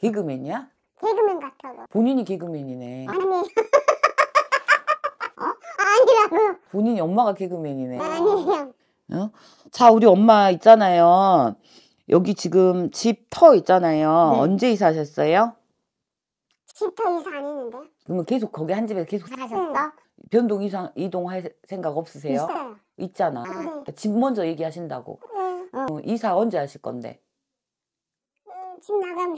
개그맨이야? 개그맨 같다고. 본인이 개그맨이네. 아니. 어? 아니라고. 본인이 엄마가 개그맨이네. 아니요. 어? 자, 우리 엄마 있잖아요. 여기 지금 집 터 있잖아요. 네. 언제 이사하셨어요? 집터 이사 안 했는데. 그러면 계속 거기 한집에 계속 음. 사셨어? 변동 이상 이동할 생각 없으세요? 있어요. 있잖아. 아, 네. 그러니까 집 먼저 얘기하신다고. 네. 어, 이사 언제 하실 건데? 음, 집 나가면.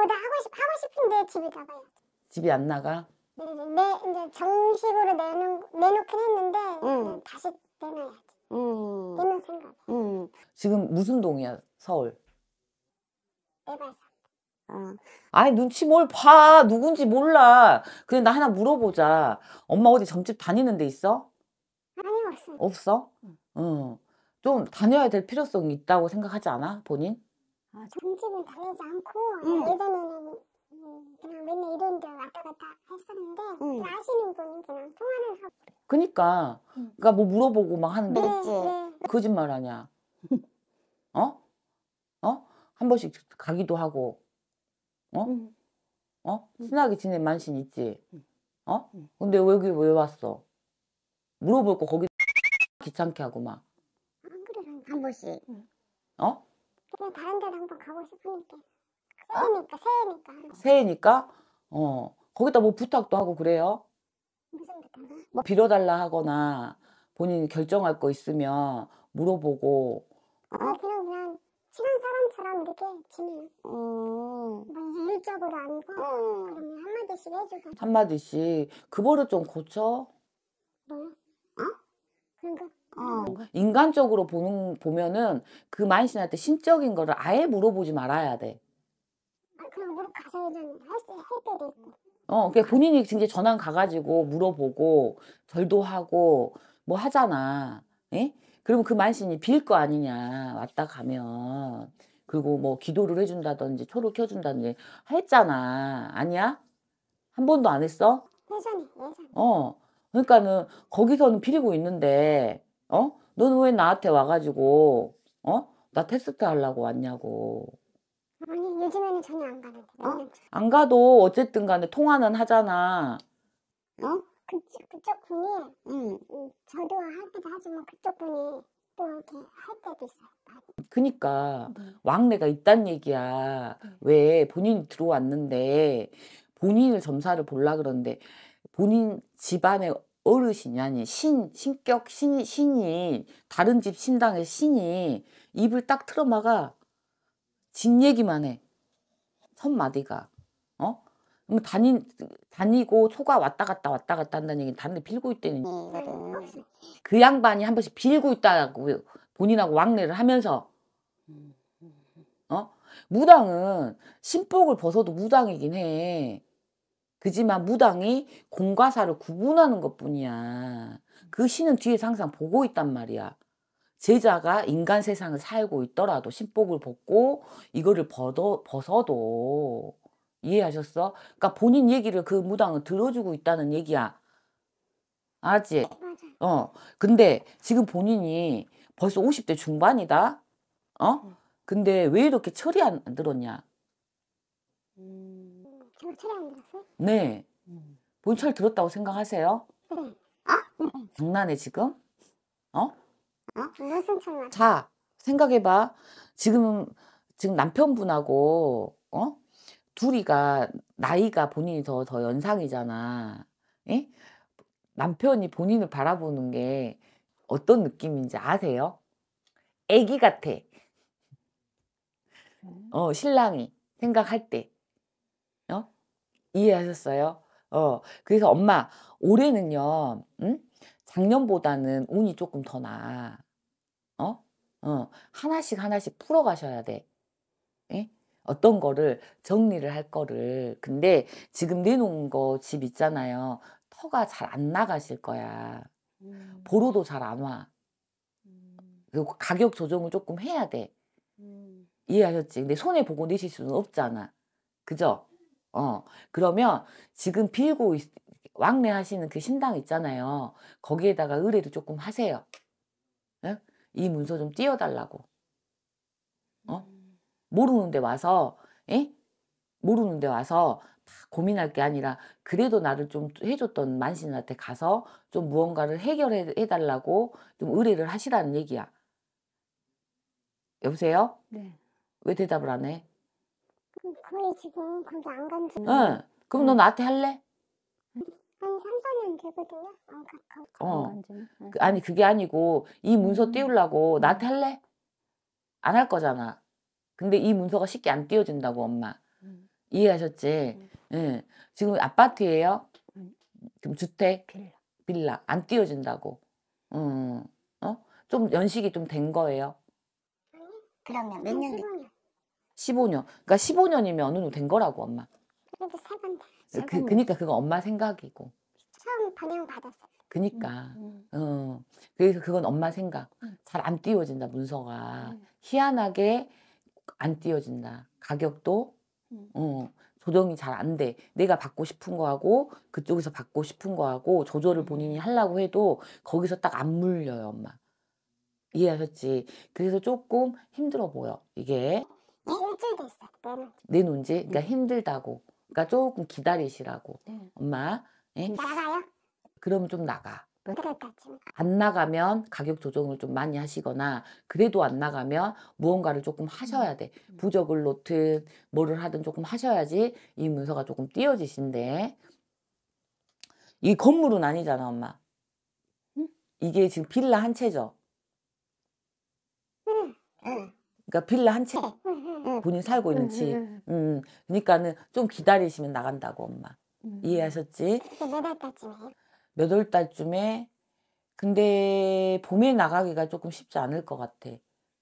거기다 하고, 싶, 하고 싶은데 집이 나가요. 집이 안 나가? 네, 네, 이제 정식으로 내놓, 내놓긴 했는데 음. 다시 내놔야지. 음. 내놓 생각. 음. 지금 무슨 동이야, 서울? 내발산. 어. 아니 눈치 뭘 봐. 누군지 몰라. 그냥 나 하나 물어보자. 엄마 어디 점집 다니는 데 있어? 아니 없어. 없어? 응. 좀 다녀야 될 필요성이 있다고 생각하지 않아? 본인? 아, 종집을 다니지 않고 응. 어, 예전에는 그냥 맨날 이런데 왔다 갔다 했었는데 응. 아시는 분이 그냥 통화를 하고 그니까 그니까 뭐 물어보고 막 하는데 네, 네. 거짓말 하냐 어? 어? 한 번씩 가기도 하고 어? 응. 어? 친하게 지낸 만신 있지 어? 근데 왜 여기 왜 왔어? 물어볼 거 거기 귀찮게 하고 막안 그래 한 번씩 어? 그냥 다른 데로 한번 가고 싶으니까. 새해니까, 새해니까. 새해니까? 어. 거기다 뭐 부탁도 하고 그래요? 뭐 빌어달라 하거나 본인이 결정할 거 있으면 물어보고. 어, 그냥 그냥 친한 사람처럼 이렇게 지내요. 어. 뭐 일적으로 아니고 음. 그러면 한마디씩 해주고. 한마디씩. 그 버릇 좀 고쳐? 뭐 어? 그러니까 어. 뭐 인간적으로 보는 보면은 그 마인씨한테 신적인 거를 아예 물어보지 말아야 돼. 아, 그냥 무릎 가서 좀할할 때도 있고. 어, 그러니까 본인이 진짜 전환 가가지고 물어보고 절도하고 뭐 하잖아. 예? 그러면 그 만신이 빌 거 아니냐 왔다 가면 그리고 뭐 기도를 해준다든지 초를 켜준다든지 했잖아. 아니야? 한 번도 안 했어? 예전에 예전 어, 그러니까는 거기서는 빌고 있는데 어? 넌왜 나한테 와가지고 어? 나 테스트 하려고 왔냐고. 아니 요즘에는 전혀 안 가는데. 어? 안 가도 어쨌든 간에 통화는 하잖아. 어? 그, 그쪽 분이 응. 음, 저도 할 때도 하지만 그쪽 분이 또 이렇게 할 때도 있어요. 그니까 네. 왕래가 있단 얘기야. 네. 왜 본인이 들어왔는데 본인을 점사를 볼라 그런데 본인 집안에 어르신이 아닌 신, 신격, 신, 신이, 다른 집 신당의 신이 입을 딱 틀어막아 진 얘기만 해. 선마디가. 어? 그럼 다니, 다니고 초가 왔다 갔다 왔다 갔다 한다는 얘기는 다른 데 빌고 있다는 네, 그 양반이 한 번씩 빌고 있다고 본인하고 왕래를 하면서 음. 어? 무당은 신복을 벗어도 무당이긴 해. 그지만 무당이 공과 사를 구분하는 것뿐이야. 그 신은 뒤에서 항상 보고 있단 말이야. 제자가 인간 세상을 살고 있더라도 신복을 벗고 이거를 벗어, 벗어도 이해하셨어? 그러니까 본인 얘기를 그 무당은 들어주고 있다는 얘기야. 알았지? 네, 어. 근데 지금 본인이 벌써 50대 중반이다? 어? 네. 근데 왜 이렇게 철이 안 들었냐? 음. 촬영 음, 들었어요? 네. 음. 본철 들었다고 생각하세요? 네. 어? 장난해 지금? 어? 어? 무슨 장난? 자 생각해봐. 지금 지금 남편분하고 어 둘이가 나이가 본인이 더 더 연상이잖아. 예? 남편이 본인을 바라보는 게 어떤 느낌인지 아세요? 애기 같아. 음. 어 신랑이 생각할 때 이해하셨어요? 어, 그래서 엄마, 올해는요, 응? 음? 작년보다는 운이 조금 더 나아. 어? 어, 하나씩 하나씩 풀어가셔야 돼. 예? 어떤 거를 정리를 할 거를. 근데 지금 내놓은 거 집 있잖아요. 터가 잘 안 나가실 거야. 음. 보로도 잘 안 와. 음. 그리고 가격 조정을 조금 해야 돼. 음. 이해하셨지? 근데 손해보고 내실 수는 없잖아. 그죠? 어, 그러면 지금 빌고 있, 왕래하시는 그 신당 있잖아요. 거기에다가 의뢰도 조금 하세요. 네? 이 문서 좀 띄워달라고. 어? 음. 모르는데 와서, 에? 예? 모르는데 와서 고민할 게 아니라 그래도 나를 좀 해줬던 만신한테 가서 좀 무언가를 해결해 달라고 좀 의뢰를 하시라는 얘기야. 여보세요? 네. 왜 대답을 안 해? 거의 지금 거기 안간 지. 응. 그럼 너 나한테 할래? 한 3, 4년 되거든요. 안 어. 그, 아니 그게 아니고 이 문서 음. 띄우려고 나한테 할래? 안 할 거잖아. 근데 이 문서가 쉽게 안 띄워진다고 엄마. 음. 이해하셨지? 음. 응. 지금 아파트예요? 음. 그럼 주택? 빌라. 빌라. 안 띄워진다고. 음. 어? 좀 연식이 좀 된 거예요? 그러면 몇년 됐 15년. 그러니까 15년이면 어느 정도 된 거라고 엄마. 그래도 세번 다. 그, 그 그니까 그거 엄마 생각이고. 처음 반응 받았어요. 그니까. 음, 음. 어. 그래서 그건 엄마 생각. 음. 잘안 띄워진다 문서가. 음. 희한하게 안 띄워진다. 가격도 음. 어. 조정이 잘 안 돼. 내가 받고 싶은 거하고 그쪽에서 받고 싶은 거하고 조절을 본인이 하려고 해도 거기서 딱 안 물려요 엄마. 이해하셨지? 그래서 조금 힘들어 보여 이게. 일주일 어? 됐어요. 내 논지? 그러니까 네. 힘들다고. 그러니까 조금 기다리시라고. 네. 엄마. 예? 네, 나가요? 그럼 좀 나가. 네, 안 나가면 가격 조정을 좀 많이 하시거나 그래도 안 나가면 무언가를 조금 하셔야 돼. 음. 부적을 놓든 뭐를 하든 조금 하셔야지 이 문서가 조금 띄어지신데 이 건물은 아니잖아 엄마. 이게 지금 빌라 한 채죠. 그러니까 빌라 한 채. 응. 본인 살고 있는 집. 음, 그러니까는 좀 기다리시면 나간다고 엄마. 음. 이해하셨지? 몇월 달쯤에? 몇월 달쯤에 근데 봄에 나가기가 조금 쉽지 않을 것 같아.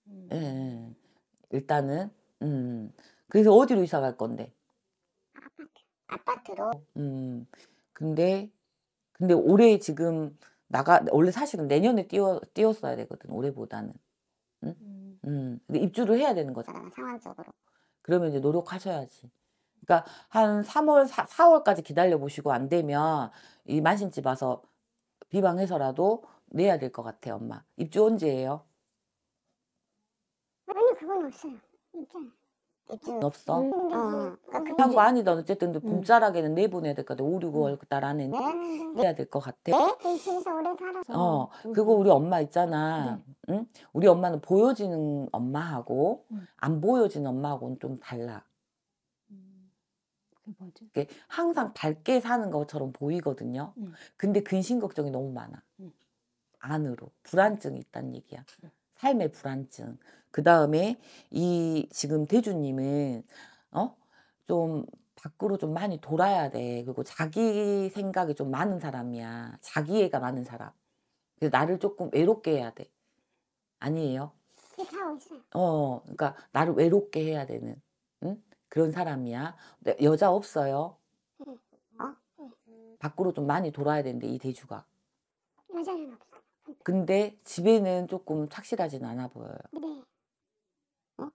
음. 음. 일단은 음. 그래서 어디로 이사 갈 건데? 아파트. 로 음. 근데 근데 올해 지금 나가 원래 사실은 내년에 띄어 띄웠어야 되거든. 올해보다는. 응? 음. 음. 근데 입주를 해야 되는 거잖아, 상황적으로. 그러면 이제 노력하셔야지. 그러니까 한 3월, 4, 4월까지 기다려 보시고 안 되면 이 만신집 와서 비방해서라도 내야 될 것 같아, 요 엄마. 입주 언제예요? 아니, 그건 없어요. 입주. 요즘 없어. 어. 그러니 아니다. 어쨌든 근 음. 봄자락에는 내보내야 음. 네. 네. 될것 같아. 5, 6, 5월 그 안에 해야 될 것 같아. 대신에서 오래 살아서. 어. 음. 그리고 우리 엄마 있잖아. 응? 우리 엄마는 보여지는 엄마하고 안 보여지는 엄마하고는 좀 달라. 뭐지? 항상 밝게 사는 것처럼 보이거든요. 근데 근심 걱정이 너무 많아. 안으로 불안증이 있다는 얘기야. 삶의 불안증. 그 다음에 이 지금 대주님은 어? 좀 밖으로 좀 많이 돌아야 돼. 그리고 자기 생각이 좀 많은 사람이야. 자기애가 많은 사람. 그래서 나를 조금 외롭게 해야 돼. 아니에요? 하고 어 그러니까 나를 외롭게 해야 되는 응? 그런 사람이야. 네, 여자 없어요. 어? 밖으로 좀 많이 돌아야 되는데 이 대주가. 여자는 없어. 근데 집에는 조금 착실하진 않아 보여요. 네. 어?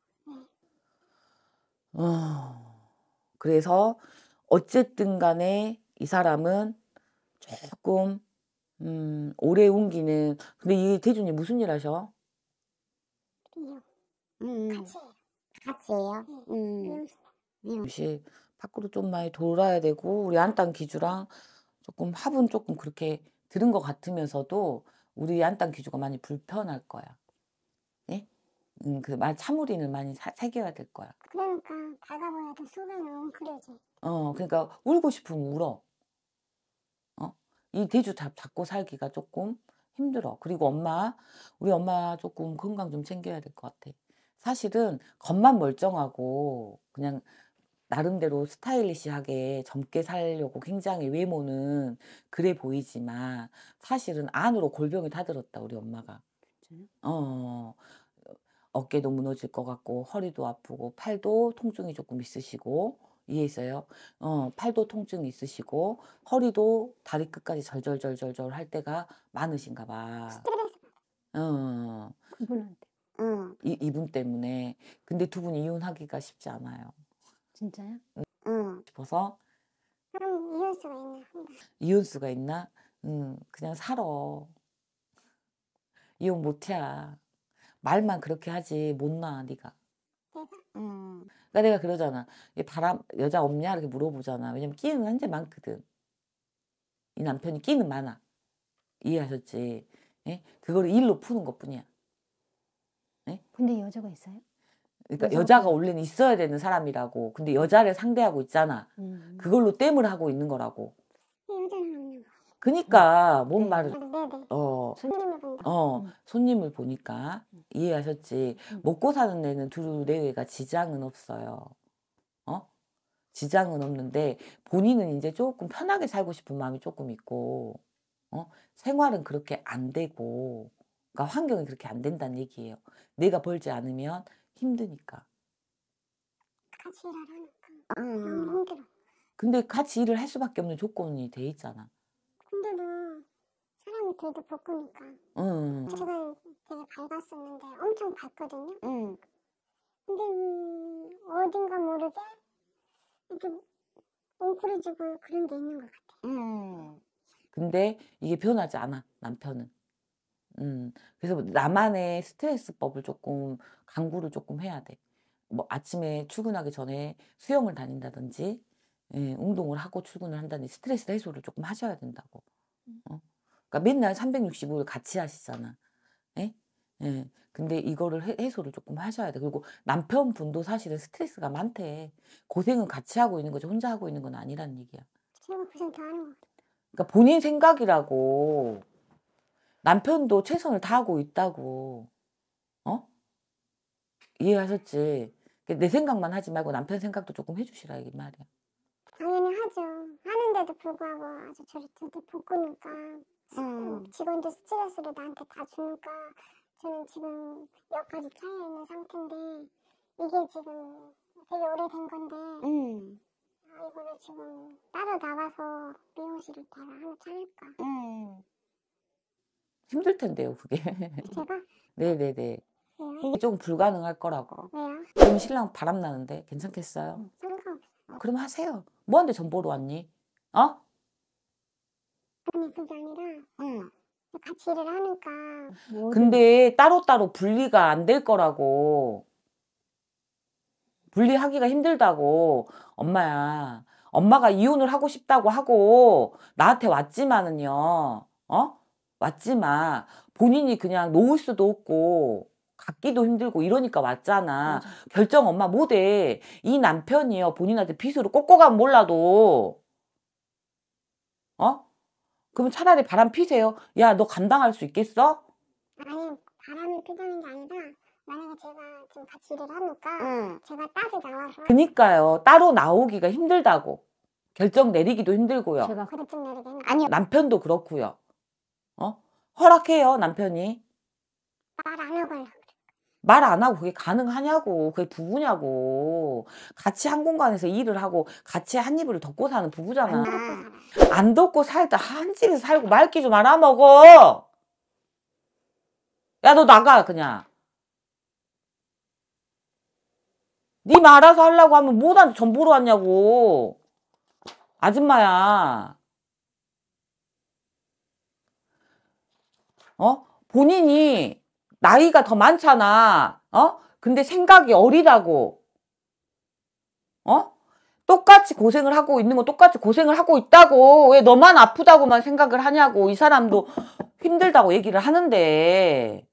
네. 어, 그래서 어쨌든 간에 이 사람은 조금 음, 오래 옮기는 근데 이 대준이 무슨 일 하셔? 음, 음. 같이 같이 해요. 네. 음. 역 밖으로 좀 많이 돌아야 되고 우리 안땅 기주랑 조금 합은 조금 그렇게 들은 것 같으면서도 우리 한땅 기주가 많이 불편할 거야. 예? 음, 그 사물인을 많이 사, 새겨야 될 거야. 그러니까 다가보니까 소변 웅크려지. 어, 그러니까 울고 싶으면 울어. 어? 이 대주 잡, 잡고 살기가 조금 힘들어. 그리고 엄마, 우리 엄마 조금 건강 좀 챙겨야 될 것 같아. 사실은 겉만 멀쩡하고 그냥 나름대로 스타일리시하게 젊게 살려고 굉장히 외모는 그래 보이지만 사실은 안으로 골병이 타들었다 우리 엄마가. 어, 어. 어깨도 무너질 것 같고 허리도 아프고 팔도 통증이 조금 있으시고 이해했어요? 어, 팔도 통증이 있으시고 허리도 다리 끝까지 절절절절절 할 때가 많으신가 봐. 스트레스. 어. 그분한테. 응. 이, 이분 때문에. 근데 두 분이 이혼하기가 쉽지 않아요. 진짜요? 응. 싶어서 그럼 이혼수가 있나? 이혼수가 있나? 응, 그냥 살아. 이혼 못해. 말만 그렇게 하지 못 나, 네가. 음. 그러니까 내가 그러잖아. 바람 여자 없냐 이렇게 물어보잖아. 왜냐면 끼는 한재 많거든. 이 남편이 끼는 많아. 이해하셨지? 예? 그거 일로 푸는 것뿐이야. 예? 근데 여자가 있어요? 그러니까 그래 여자가 원래는 있어야 되는 사람이라고. 근데 여자를 상대하고 있잖아. 음. 그걸로 땜을 하고 있는 거라고. 그니까 뭔 네, 말을 네, 네, 어, 어 음. 손님을 보니까 음. 이해하셨지 음. 먹고 사는 애는 두루 내외가 지장은 없어요 어 지장은 없는데 본인은 이제 조금 편하게 살고 싶은 마음이 조금 있고 어 생활은 그렇게 안 되고 그니까 환경이 그렇게 안 된다는 얘기예요 내가 벌지 않으면 힘드니까. 같이 일을 하니까 너무 힘들어. 근데 같이 일을 할 수밖에 없는 조건이 돼 있잖아. 근데도 뭐 사람이 되게 바쁘니까. 응. 제가 되게 밝았었는데 엄청 밝거든요. 응. 근데 음, 어딘가 모르게 이렇게 웅크려지고 그런 게 있는 것 같아. 응. 근데 이게 변하지 않아 남편은. 음, 그래서 뭐 나만의 스트레스법을 조금 강구를 조금 해야 돼. 뭐 아침에 출근하기 전에 수영을 다닌다든지 예, 운동을 하고 출근을 한다니 스트레스 해소를 조금 하셔야 된다고. 음. 어? 그러니까 맨날 365일 같이 하시잖아. 예? 예. 근데 이거를 해, 소를 조금 하셔야 돼. 그리고 남편분도 사실은 스트레스가 많대. 고생은 같이 하고 있는 거지 혼자 하고 있는 건 아니란 얘기야. 지금 고생 다 하는 거 그러니까 본인 생각이라고. 남편도 최선을 다하고 있다고. 어? 이해하셨지? 내 생각만 하지 말고 남편 생각도 조금 해주시라 이 말이야. 당연히 하죠. 하는데도 불구하고 아주 저를 되게 복구니까 음. 음 직원들 스트레스를 나한테 다 주니까 저는 지금 여기까지 차여 있는 상태인데 이게 지금 되게 오래된 건데 음. 아, 이거를 지금 따로 나와서 미용실을 따로 하나 차릴까 음. 힘들 텐데요, 그게. 제 네네네. 조금 불가능할 거라고. 왜요? 지금 신랑 바람 나는데 괜찮겠어요? 음, 그럼 하세요. 뭐한테전 보러 왔니? 어? 아니 그게 아니라 같이 일을 하니까 근데 따로따로 분리가 안 될 거라고. 분리하기가 힘들다고. 엄마야. 엄마가 이혼을 하고 싶다고 하고 나한테 왔지만은요. 어? 왔지만 본인이 그냥 놓을 수도 없고 갖기도 힘들고 이러니까 왔잖아. 맞아. 결정 엄마 못해. 이 남편이요. 본인한테 빚으로 꼬꼬가면 몰라도. 어? 그럼 차라리 바람 피세요. 야, 너 감당할 수 있겠어? 아니, 바람이 피자는 게 아니라 만약에 제가 지금 같이 일을 하니까 응. 제가 따로 나와서 그니까요. 따로 나오기가 힘들다고. 결정 내리기도 힘들고요. 제가 결정 내리기 아니요. 남편도 그렇고요. 어? 허락해요, 남편이. 말 안 하고 말 안 하고 그게 가능하냐고 그게 부부냐고 같이 한 공간에서 일을 하고 같이 한 입을 덮고 사는 부부잖아 안 덮고 살다 한 집에서 살고 말기 좀 알아먹어 야 너 나가 그냥 네 말아서 하려고 하면 뭐한테 전보러 왔냐고 아줌마야 어? 본인이 나이가 더 많잖아. 어? 근데 생각이 어리다고. 어? 똑같이 고생을 하고 있는 거 똑같이 고생을 하고 있다고. 왜 너만 아프다고만 생각을 하냐고. 이 사람도 힘들다고 얘기를 하는데.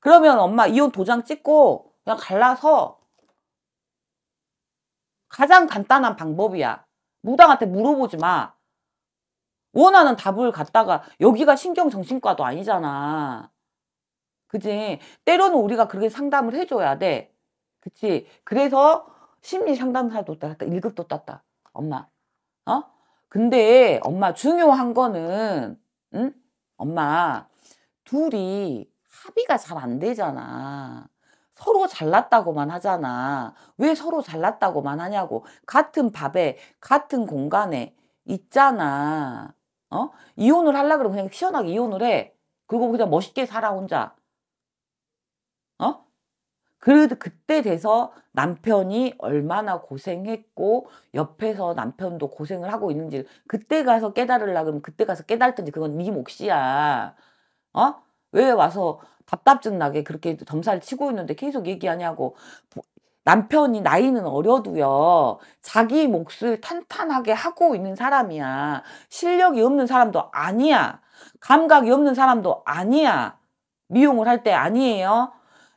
그러면 엄마 이혼 도장 찍고 그냥 갈라서 가장 간단한 방법이야. 무당한테 물어보지 마. 원하는 답을 갖다가 여기가 신경정신과도 아니잖아. 그지? 때로는 우리가 그렇게 상담을 해줘야 돼. 그치? 그래서 심리 상담사도 땄다. 1급도 땄다. 엄마. 어? 근데 엄마 중요한 거는 응? 엄마 둘이 합의가 잘 안 되잖아. 서로 잘났다고만 하잖아. 왜 서로 잘났다고만 하냐고. 같은 밥에 같은 공간에 있잖아. 어? 이혼을 하려 그러면 그냥 시원하게 이혼을 해. 그리고 그냥 멋있게 살아 혼자. 어? 그래도 그때 돼서 남편이 얼마나 고생했고 옆에서 남편도 고생을 하고 있는지 그때 가서 깨달으려 그러면 그때 가서 깨달든지 그건 네 몫이야. 어? 왜 와서 답답증 나게 그렇게 점사를 치고 있는데 계속 얘기하냐고 남편이 나이는 어려도요. 자기 몫을 탄탄하게 하고 있는 사람이야. 실력이 없는 사람도 아니야. 감각이 없는 사람도 아니야. 미용을 할 때 아니에요.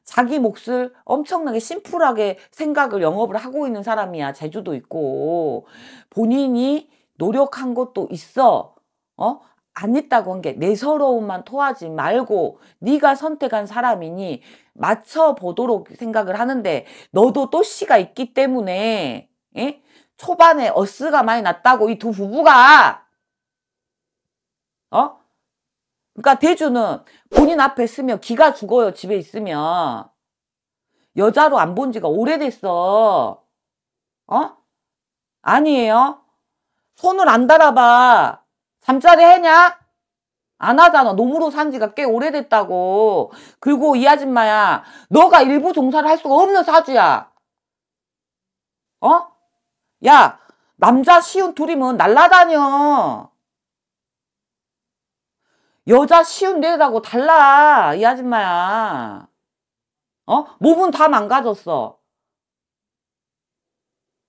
자기 몫을 엄청나게 심플하게 생각을 영업을 하고 있는 사람이야. 제주도 있고. 본인이 노력한 것도 있어. 어? 안 있다고 한 게 내 서러움만 토하지 말고 네가 선택한 사람이니 맞춰보도록 생각을 하는데 너도 또 씨가 있기 때문에 예? 초반에 어스가 많이 났다고 이 두 부부가 어? 그러니까 대주는 본인 앞에 쓰면 기가 죽어요 집에 있으면 여자로 안 본 지가 오래됐어 어? 아니에요? 손을 안 달아봐 잠자리 해냐? 안 하잖아. 놈으로 산 지가 꽤 오래됐다고. 그리고 이 아줌마야. 너가 일부 종사를 할 수가 없는 사주야. 어? 야, 남자 쉬운 둘이면 날라다녀. 여자 쉬운 내라고 달라. 이 아줌마야. 어? 몸은 다 망가졌어.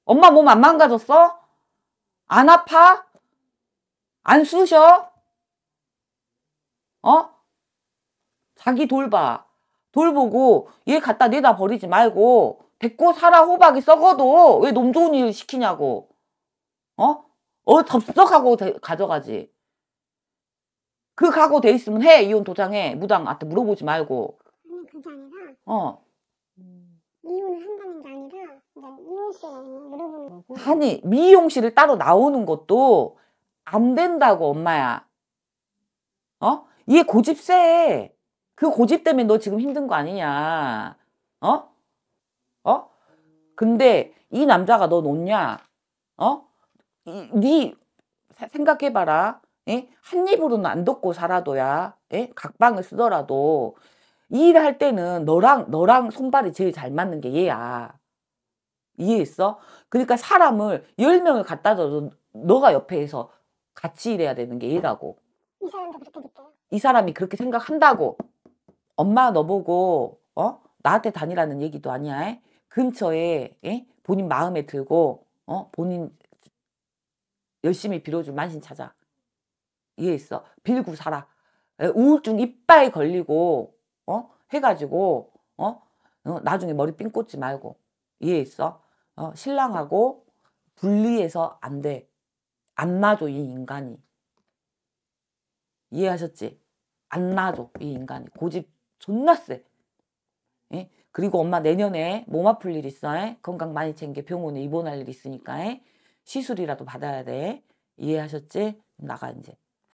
엄마 몸 안 망가졌어? 안 아파? 안 쑤셔? 어? 자기 돌봐. 돌보고 얘 갖다 내다 버리지 말고 데리고 살아 호박이 썩어도 왜 놈 좋은 일 시키냐고. 어? 어 덥석하고 가져가지. 그 각오 돼 있으면 해 이혼 도장해 무당한테 물어보지 말고. 아니 그게 아라 어. 음, 이혼을 한 번인 게 아니라 이혼 미용 씨 물어보는 거고. 아니 미용 실을 따로 나오는 것도 안 된다고 엄마야. 어? 얘 고집 세. 그 고집 때문에 너 지금 힘든 거 아니냐. 어? 어? 근데 이 남자가 너 놓냐? 어? 네 생각해봐라. 에? 예? 한 입으로는 안 덮고 살아도야. 에? 예? 각방을 쓰더라도 일을 할 때는 너랑 너랑 손발이 제일 잘 맞는 게 얘야. 이해했어? 그러니까 사람을 열명을 갖다 줘도 너가 옆에서 같이 일해야 되는 게 일하고. 이 사람도 그렇게 느껴요. 이 사람이 그렇게 생각한다고. 엄마 너보고 어 나한테 다니라는 얘기도 아니야. 에? 근처에 에? 예? 본인 마음에 들고 어 본인 열심히 빌어준 만신 찾아. 이해했어. 빌고 살아. 우울증 이빨 걸리고 어 해가지고 어, 어 나중에 머리 삥 꽂지 말고 이해했어. 어 신랑하고 분리해서 안 돼. 안 놔줘 이 인간이 이해하셨지? 안 놔줘 이 인간이 고집 존나 세 예? 그리고 엄마 내년에 몸 아플 일 있어 예? 건강 많이 챙겨 병원에 입원할 일 있으니까 예? 시술이라도 받아야 돼 이해하셨지? 나가 이제